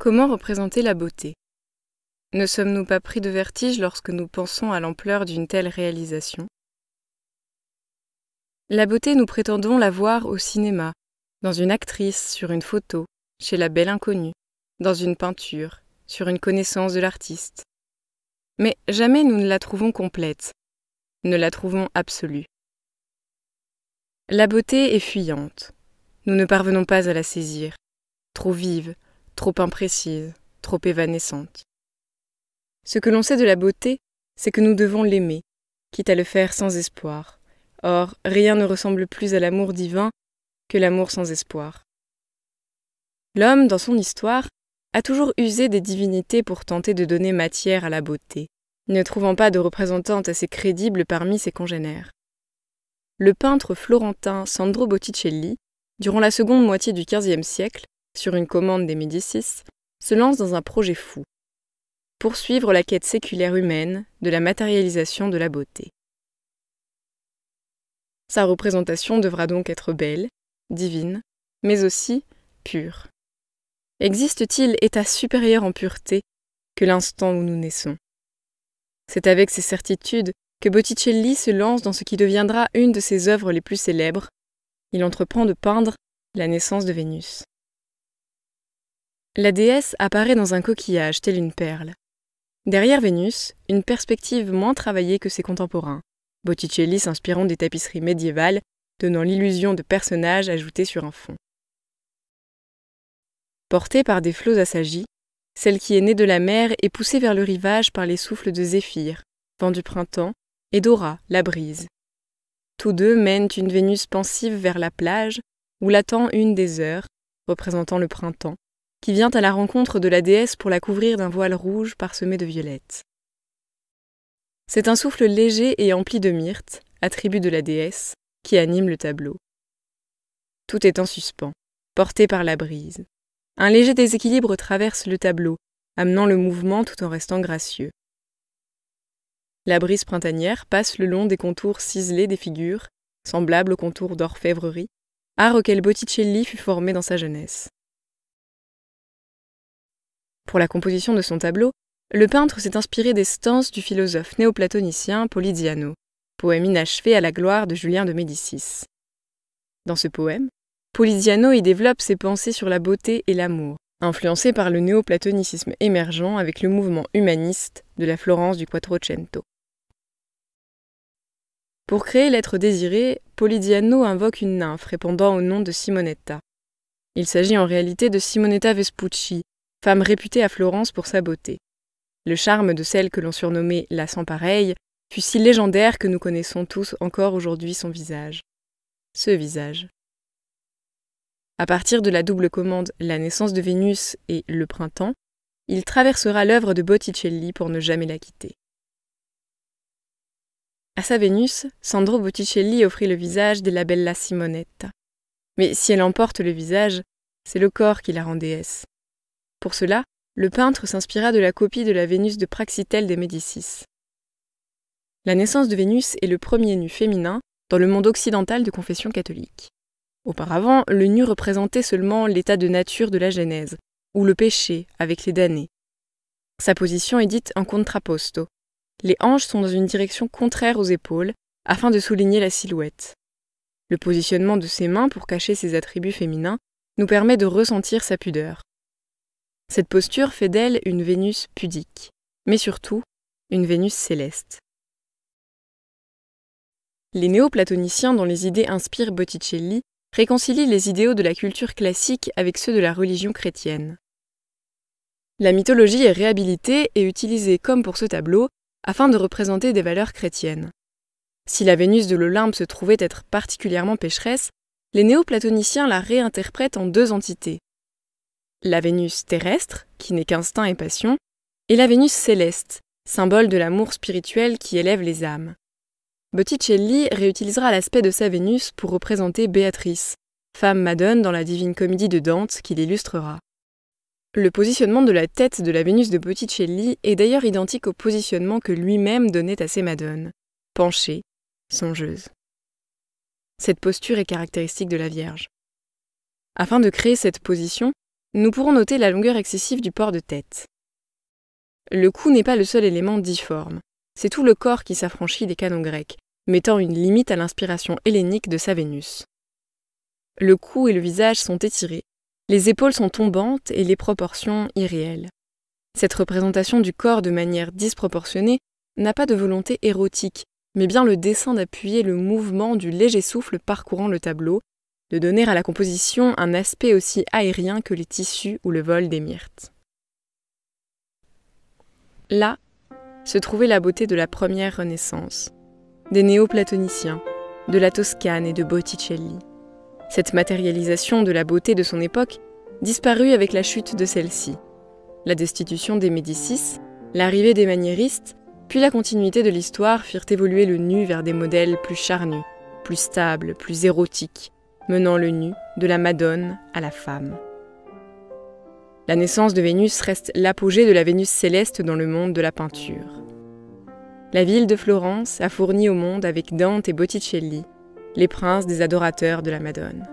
Comment représenter la beauté Ne sommes-nous pas pris de vertige lorsque nous pensons à l'ampleur d'une telle réalisation La beauté, nous prétendons la voir au cinéma, dans une actrice, sur une photo, chez la belle inconnue, dans une peinture, sur une connaissance de l'artiste. Mais jamais nous ne la trouvons complète, ne la trouvons absolue. La beauté est fuyante. Nous ne parvenons pas à la saisir, trop vive, trop imprécise, trop évanescente. Ce que l'on sait de la beauté, c'est que nous devons l'aimer, quitte à le faire sans espoir. Or, rien ne ressemble plus à l'amour divin que l'amour sans espoir. L'homme, dans son histoire, a toujours usé des divinités pour tenter de donner matière à la beauté, ne trouvant pas de représentante assez crédible parmi ses congénères. Le peintre florentin Sandro Botticelli, durant la seconde moitié du XVe siècle, sur une commande des Médicis, se lance dans un projet fou. Poursuivre la quête séculaire humaine de la matérialisation de la beauté. Sa représentation devra donc être belle, divine, mais aussi pure. Existe-t-il état supérieur en pureté que l'instant où nous naissons C'est avec ces certitudes que Botticelli se lance dans ce qui deviendra une de ses œuvres les plus célèbres. Il entreprend de peindre la naissance de Vénus la déesse apparaît dans un coquillage tel une perle. Derrière Vénus, une perspective moins travaillée que ses contemporains, Botticelli s'inspirant des tapisseries médiévales, donnant l'illusion de personnages ajoutés sur un fond. Portée par des flots assagis, celle qui est née de la mer est poussée vers le rivage par les souffles de Zéphyr, vent du printemps, et Dora, la brise. Tous deux mènent une Vénus pensive vers la plage, où l'attend une des heures, représentant le printemps, qui vient à la rencontre de la déesse pour la couvrir d'un voile rouge parsemé de violettes. C'est un souffle léger et empli de myrte, attribut de la déesse, qui anime le tableau. Tout est en suspens, porté par la brise. Un léger déséquilibre traverse le tableau, amenant le mouvement tout en restant gracieux. La brise printanière passe le long des contours ciselés des figures, semblables aux contours d'orfèvrerie, art auquel Botticelli fut formé dans sa jeunesse. Pour la composition de son tableau, le peintre s'est inspiré des stances du philosophe néoplatonicien Poliziano, poème inachevé à la gloire de Julien de Médicis. Dans ce poème, Poliziano y développe ses pensées sur la beauté et l'amour, influencé par le néoplatonicisme émergent avec le mouvement humaniste de la Florence du Quattrocento. Pour créer l'être désiré, Poliziano invoque une nymphe répondant au nom de Simonetta. Il s'agit en réalité de Simonetta Vespucci, femme réputée à Florence pour sa beauté. Le charme de celle que l'on surnommait la sans pareille fut si légendaire que nous connaissons tous encore aujourd'hui son visage. Ce visage. À partir de la double commande La naissance de Vénus et Le printemps, il traversera l'œuvre de Botticelli pour ne jamais la quitter. À sa Vénus, Sandro Botticelli offrit le visage de la Bella Simonetta. Mais si elle emporte le visage, c'est le corps qui la rend déesse. Pour cela, le peintre s'inspira de la copie de la Vénus de Praxitèle des Médicis. La naissance de Vénus est le premier nu féminin dans le monde occidental de confession catholique. Auparavant, le nu représentait seulement l'état de nature de la Genèse, ou le péché avec les damnés. Sa position est dite en contrapposto. Les hanches sont dans une direction contraire aux épaules, afin de souligner la silhouette. Le positionnement de ses mains pour cacher ses attributs féminins nous permet de ressentir sa pudeur. Cette posture fait d'elle une Vénus pudique, mais surtout une Vénus céleste. Les néoplatoniciens dont les idées inspirent Botticelli réconcilient les idéaux de la culture classique avec ceux de la religion chrétienne. La mythologie est réhabilitée et utilisée comme pour ce tableau afin de représenter des valeurs chrétiennes. Si la Vénus de l'Olympe se trouvait être particulièrement pécheresse, les néoplatoniciens la réinterprètent en deux entités, la Vénus terrestre, qui n'est qu'instinct et passion, et la Vénus céleste, symbole de l'amour spirituel qui élève les âmes. Botticelli réutilisera l'aspect de sa Vénus pour représenter Béatrice, femme madone dans la Divine Comédie de Dante qu'il illustrera. Le positionnement de la tête de la Vénus de Botticelli est d'ailleurs identique au positionnement que lui-même donnait à ses madones, penchée, songeuse. Cette posture est caractéristique de la Vierge. Afin de créer cette position, nous pourrons noter la longueur excessive du port de tête. Le cou n'est pas le seul élément difforme, c'est tout le corps qui s'affranchit des canons grecs, mettant une limite à l'inspiration hellénique de sa Vénus. Le cou et le visage sont étirés, les épaules sont tombantes et les proportions irréelles. Cette représentation du corps de manière disproportionnée n'a pas de volonté érotique, mais bien le dessein d'appuyer le mouvement du léger souffle parcourant le tableau de donner à la composition un aspect aussi aérien que les tissus ou le vol des myrtes. Là se trouvait la beauté de la première Renaissance, des néoplatoniciens, de la Toscane et de Botticelli. Cette matérialisation de la beauté de son époque disparut avec la chute de celle-ci, la destitution des Médicis, l'arrivée des maniéristes, puis la continuité de l'histoire firent évoluer le nu vers des modèles plus charnus, plus stables, plus érotiques, menant le nu de la Madone à la femme. La naissance de Vénus reste l'apogée de la Vénus céleste dans le monde de la peinture. La ville de Florence a fourni au monde, avec Dante et Botticelli, les princes des adorateurs de la Madone.